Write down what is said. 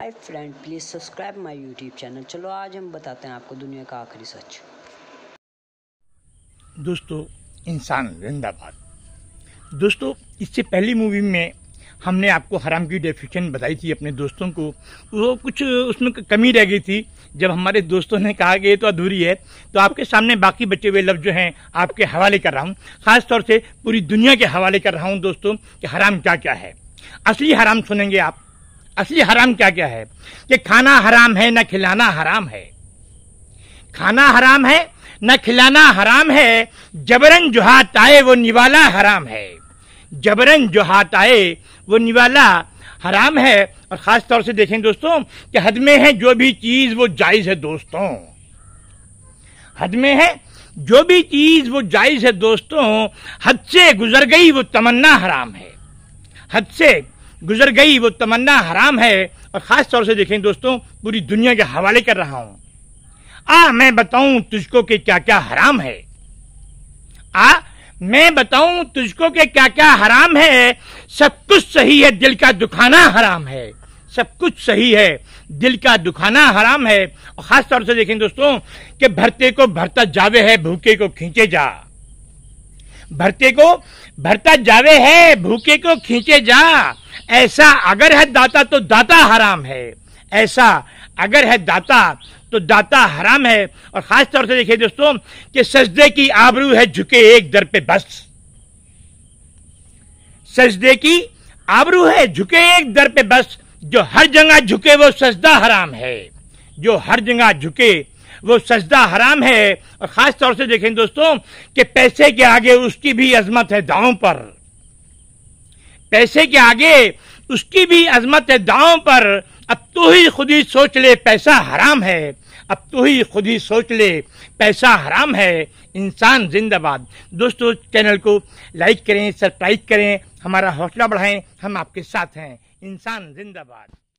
hi friend please subscribe my YouTube channel चलो आज हम बताते हैं आपको दुनिया का आखिरी सच दोस्तों इंसान जिंदाबाद दोस्तों इससे पहली मूवी में हमने आपको हराम की डेफिनेशन बताई थी अपने दोस्तों को वो कुछ उसमें कमी रह गई थी जब हमारे दोस्तों ने कहा कि ये तो अधूरी है तो आपके सामने बाकी बचे हुए लफ्ज जो हैं आपके हवाले कर रहा हूँ खासतौर से पूरी दुनिया के हवाले कर रहा हूँ दोस्तों कि हराम क्या क्या है असली हराम सुनेंगे आप असली हराम क्या क्या है कि खाना हराम है ना खिलाना हराम है खाना हराम है ना खिलाना हराम है जबरन जो हाथ आए वो निवाला हराम है जबरन जो हाथ आए वो निवाला हराम है और खास तौर से देखें दोस्तों कि हद में है जो भी चीज वो जायज है दोस्तों हद में है जो भी चीज वो जायज है दोस्तों हद से गुजर गई वो तमन्ना हराम है हद से गुजर गई वो तमन्ना हराम है और ख़ास तौर से देखें दोस्तों पूरी दुनिया के हवाले कर रहा हूं आ मैं बताऊं तुझको के क्या क्या हराम है आ मैं बताऊं तुझको के क्या क्या हराम है सब कुछ सही है दिल का दुखाना हराम है सब कुछ सही है दिल का दुखाना हराम है और खास तौर से देखें दोस्तों कि भरते को भरता जावे है भूखे को खींचे जा भरते को भरता जावे है भूखे को खींचे जा ऐसा अगर है दाता तो दाता हराम है ऐसा अगर है दाता तो दाता हराम है और खास तौर से देखिए दोस्तों कि सजदे की आबरू है झुके एक दर पे बस सजदे की आबरू है झुके एक दर पे बस जो हर जगह झुके वो सजदा हराम है जो हर जगह झुके वो सजदा हराम है और खास तौर से देखें दोस्तों कि पैसे के आगे उसकी भी अजमत है दांव पर पैसे के आगे उसकी भी अजमत है दाव पर अब तो ही खुद ही सोच ले पैसा हराम है अब तो ही खुद ही सोच ले पैसा हराम है इंसान जिंदाबाद दोस्तों चैनल को लाइक करें सब्सक्राइब करें हमारा हौसला बढ़ाएं हम आपके साथ हैं इंसान जिंदाबाद